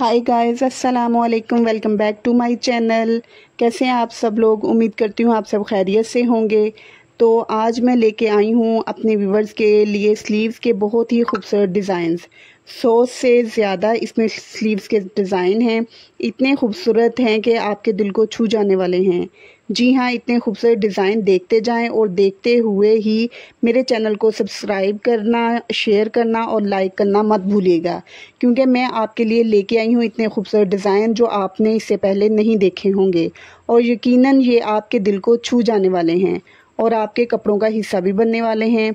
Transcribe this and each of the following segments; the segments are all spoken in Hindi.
हाय गाइस अस्सलाम वालेकुम welcome back to my channel कैसे हैं आप सब लोग उम्मीद करती हूँ आप सब खैरियत से होंगे तो आज मैं लेके आई हूँ अपने व्यूवर्स के लिए स्लीव्स के बहुत ही खूबसूरत डिज़ाइंस सौ से ज़्यादा इसमें स्लीव्स के डिज़ाइन हैं इतने खूबसूरत हैं कि आपके दिल को छू जाने वाले हैं जी हाँ इतने खूबसूरत डिज़ाइन देखते जाएं और देखते हुए ही मेरे चैनल को सब्सक्राइब करना शेयर करना और लाइक करना मत भूलिएगा क्योंकि मैं आपके लिए लेके आई हूँ इतने खूबसूरत डिज़ाइन जो आपने इससे पहले नहीं देखे होंगे और यकीनन ये आपके दिल को छू जाने वाले हैं और आपके कपड़ों का हिस्सा भी बनने वाले हैं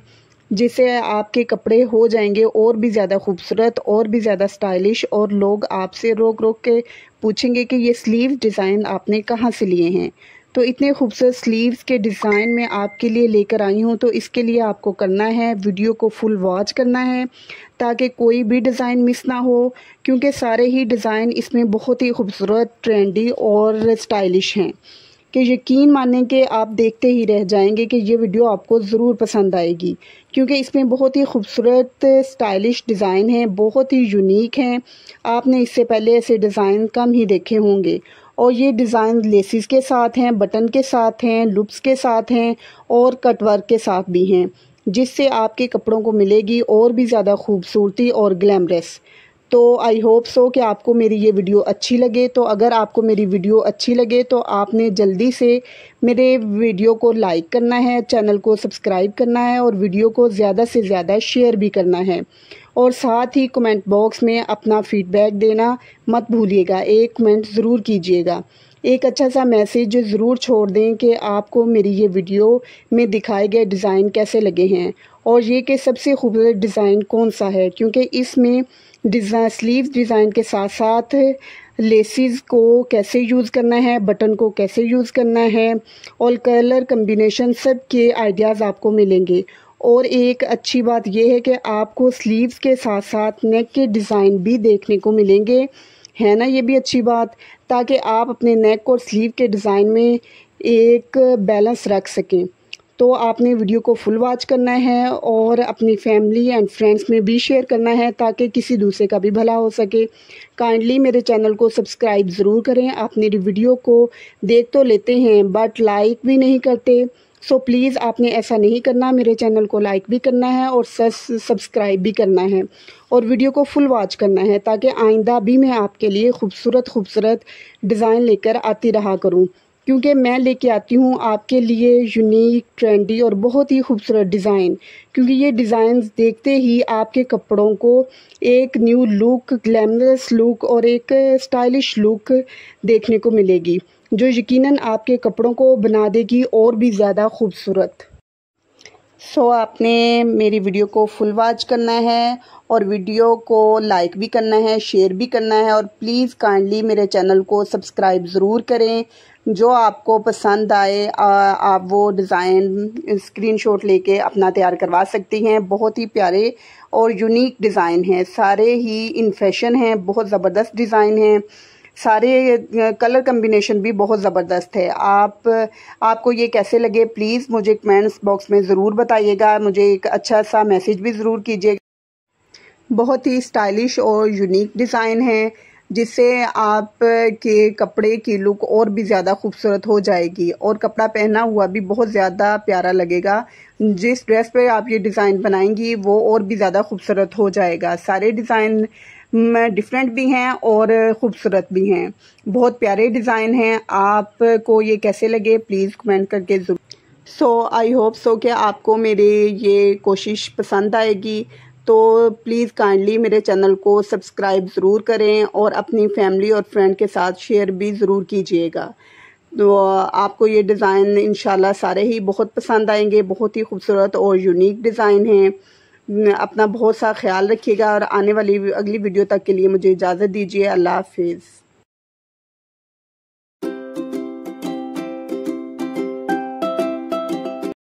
जिससे आपके कपड़े हो जाएंगे और भी ज़्यादा खूबसूरत और भी ज़्यादा स्टाइलिश और लोग आपसे रोक रोक के पूछेंगे कि ये स्लीव डिज़ाइन आपने कहाँ से लिए हैं तो इतने खूबसूरत स्लीव्स के डिज़ाइन में आपके लिए लेकर आई हूँ तो इसके लिए आपको करना है वीडियो को फुल वॉच करना है ताकि कोई भी डिज़ाइन मिस ना हो क्योंकि सारे ही डिज़ाइन इसमें बहुत ही खूबसूरत ट्रेंडी और स्टाइलिश हैं कि यकीन माने कि आप देखते ही रह जाएंगे कि ये वीडियो आपको ज़रूर पसंद आएगी क्योंकि इसमें बहुत ही खूबसूरत स्टाइलिश डिज़ाइन है बहुत ही यूनिक हैं आपने इससे पहले ऐसे डिज़ाइन कम ही देखे होंगे और ये डिज़ाइन लेसिस के साथ हैं बटन के साथ हैं लुप्स के साथ हैं और कटवर्क के साथ भी हैं जिससे आपके कपड़ों को मिलेगी और भी ज़्यादा खूबसूरती और ग्लैमरस तो आई होप सो कि आपको मेरी ये वीडियो अच्छी लगे तो अगर आपको मेरी वीडियो अच्छी लगे तो आपने जल्दी से मेरे वीडियो को लाइक करना है चैनल को सब्सक्राइब करना है और वीडियो को ज़्यादा से ज़्यादा शेयर भी करना है और साथ ही कमेंट बॉक्स में अपना फीडबैक देना मत भूलिएगा एक कमेंट ज़रूर कीजिएगा एक अच्छा सा मैसेज ज़रूर छोड़ दें कि आपको मेरी ये वीडियो में दिखाए गए डिज़ाइन कैसे लगे हैं और ये कि सबसे खूबसूरत डिज़ाइन कौन सा है क्योंकि इसमें डिज़ाइन स्लीव्स डिज़ाइन के साथ साथ लेसिस को कैसे यूज़ करना है बटन को कैसे यूज़ करना है और कलर कम्बिनेशन सब के आइडियाज़ आपको मिलेंगे और एक अच्छी बात यह है कि आपको स्लीव्स के साथ साथ नेक के डिज़ाइन भी देखने को मिलेंगे है ना ये भी अच्छी बात ताकि आप अपने नेक और स्लीव के डिज़ाइन में एक बैलेंस रख सकें तो आपने वीडियो को फुल वॉच करना है और अपनी फैमिली एंड फ्रेंड्स में भी शेयर करना है ताकि किसी दूसरे का भी भला हो सके काइंडली मेरे चैनल को सब्सक्राइब ज़रूर करें आप मेरी वीडियो को देख तो लेते हैं बट लाइक भी नहीं करते सो प्लीज़ आपने ऐसा नहीं करना मेरे चैनल को लाइक भी करना है और सब्सक्राइब भी करना है और वीडियो को फुल वॉच करना है ताकि आइंदा भी मैं आपके लिए खूबसूरत खूबसूरत डिज़ाइन लेकर आती रहा करूँ क्योंकि मैं लेके आती हूँ आपके लिए यूनिक ट्रेंडी और बहुत ही खूबसूरत डिज़ाइन क्योंकि ये डिज़ाइन देखते ही आपके कपड़ों को एक न्यू लुक ग्लैमरस लुक और एक स्टाइलिश लुक देखने को मिलेगी जो यकीनन आपके कपड़ों को बना देगी और भी ज़्यादा खूबसूरत सो so, आपने मेरी वीडियो को फुल वॉच करना है और वीडियो को लाइक भी करना है शेयर भी करना है और प्लीज़ काइंडली मेरे चैनल को सब्सक्राइब ज़रूर करें जो आपको पसंद आए आ, आप वो डिज़ाइन स्क्रीनशॉट लेके अपना तैयार करवा सकती हैं बहुत ही प्यारे और यूनिक डिज़ाइन हैं सारे ही इन फैशन हैं बहुत ज़बरदस्त डिज़ाइन हैं सारे कलर कम्बिनेशन भी बहुत ज़बरदस्त है आप आपको ये कैसे लगे प्लीज़ मुझे कमेंट्स बॉक्स में ज़रूर बताइएगा मुझे एक अच्छा सा मैसेज भी ज़रूर कीजिएगा बहुत ही स्टाइलिश और यूनिक डिज़ाइन है जिससे आप के कपड़े की लुक और भी ज़्यादा खूबसूरत हो जाएगी और कपड़ा पहना हुआ भी बहुत ज़्यादा प्यारा लगेगा जिस ड्रेस पे आप ये डिज़ाइन बनाएंगी वो और भी ज़्यादा खूबसूरत हो जाएगा सारे डिज़ाइन डिफरेंट भी हैं और ख़ूबसूरत भी हैं बहुत प्यारे डिज़ाइन हैं आपको ये कैसे लगे प्लीज़ कमेंट करके जरूर सो आई होप सो कि आपको मेरी ये कोशिश पसंद आएगी तो प्लीज़ काइंडली मेरे चैनल को सब्सक्राइब ज़रूर करें और अपनी फैमिली और फ्रेंड के साथ शेयर भी ज़रूर कीजिएगा तो आपको ये डिज़ाइन इन सारे ही बहुत पसंद आएंगे बहुत ही खूबसूरत और यूनिक डिज़ाइन हैं अपना बहुत सा ख्याल रखिएगा और आने वाली अगली वीडियो तक के लिए मुझे इजाज़त दीजिए अल्लाह हाफिज़